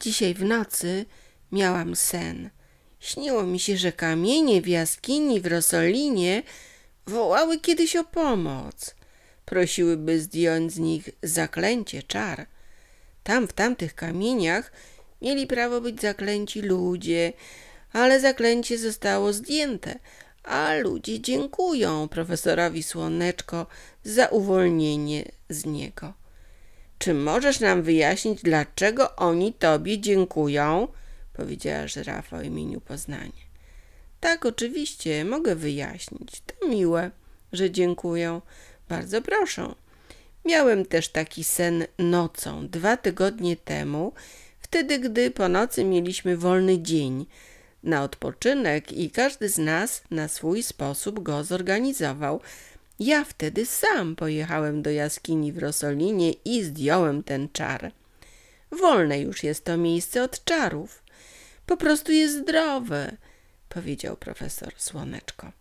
Dzisiaj w nocy miałam sen. Śniło mi się, że kamienie w jaskini w Rosolinie wołały kiedyś o pomoc. Prosiłyby zdjąć z nich zaklęcie czar. Tam, w tamtych kamieniach mieli prawo być zaklęci ludzie, ale zaklęcie zostało zdjęte, a ludzie dziękują profesorowi Słoneczko za uwolnienie z niego. Czy możesz nam wyjaśnić, dlaczego oni tobie dziękują? powiedziała żyrafa o imieniu Poznanie. Tak, oczywiście, mogę wyjaśnić. To miłe, że dziękują. Bardzo proszę. Miałem też taki sen nocą, dwa tygodnie temu, wtedy gdy po nocy mieliśmy wolny dzień na odpoczynek i każdy z nas na swój sposób go zorganizował. Ja wtedy sam pojechałem do jaskini w Rosolinie i zdjąłem ten czar. Wolne już jest to miejsce od czarów. Po prostu jest zdrowe, powiedział profesor Słoneczko.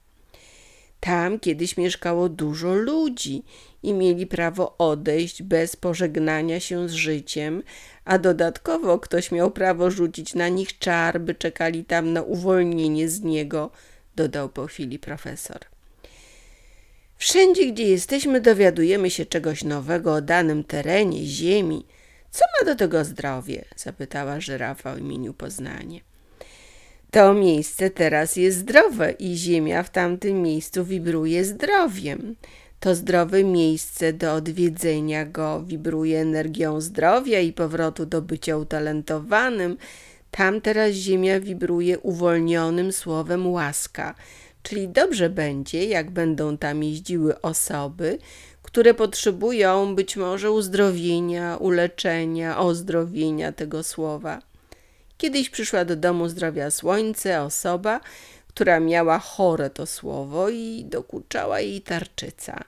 Tam kiedyś mieszkało dużo ludzi i mieli prawo odejść bez pożegnania się z życiem, a dodatkowo ktoś miał prawo rzucić na nich czar, by czekali tam na uwolnienie z niego, dodał po chwili profesor. Wszędzie, gdzie jesteśmy, dowiadujemy się czegoś nowego o danym terenie, ziemi. Co ma do tego zdrowie? zapytała żyrafa o imieniu Poznanie. To miejsce teraz jest zdrowe i ziemia w tamtym miejscu wibruje zdrowiem. To zdrowe miejsce do odwiedzenia go wibruje energią zdrowia i powrotu do bycia utalentowanym. Tam teraz ziemia wibruje uwolnionym słowem łaska. Czyli dobrze będzie, jak będą tam jeździły osoby, które potrzebują być może uzdrowienia, uleczenia, ozdrowienia tego słowa. Kiedyś przyszła do domu zdrowia słońce osoba, która miała chore to słowo i dokuczała jej tarczyca.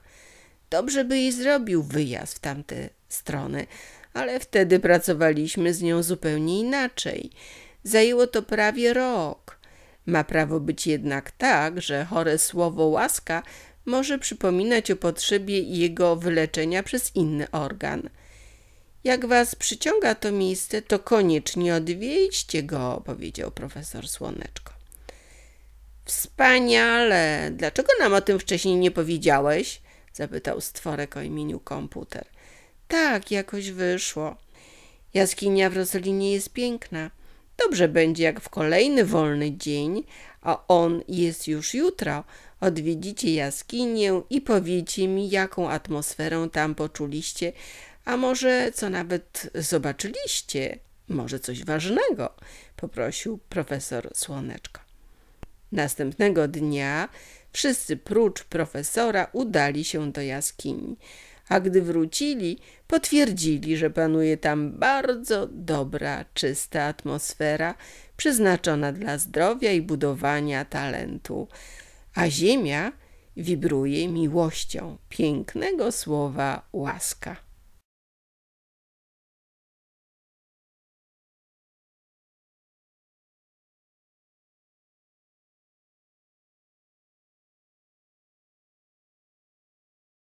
Dobrze by jej zrobił wyjazd w tamte strony, ale wtedy pracowaliśmy z nią zupełnie inaczej. Zajęło to prawie rok. Ma prawo być jednak tak, że chore słowo łaska może przypominać o potrzebie jego wyleczenia przez inny organ. Jak was przyciąga to miejsce, to koniecznie odwiedźcie go, powiedział profesor Słoneczko. Wspaniale! Dlaczego nam o tym wcześniej nie powiedziałeś? zapytał stworek o imieniu komputer. Tak, jakoś wyszło. Jaskinia w Rosolinie jest piękna. Dobrze będzie, jak w kolejny wolny dzień, a on jest już jutro, odwiedzicie jaskinię i powiecie mi, jaką atmosferę tam poczuliście, a może co nawet zobaczyliście, może coś ważnego, poprosił profesor Słoneczko. Następnego dnia wszyscy prócz profesora udali się do jaskini a gdy wrócili, potwierdzili, że panuje tam bardzo dobra, czysta atmosfera, przeznaczona dla zdrowia i budowania talentu, a ziemia wibruje miłością pięknego słowa łaska.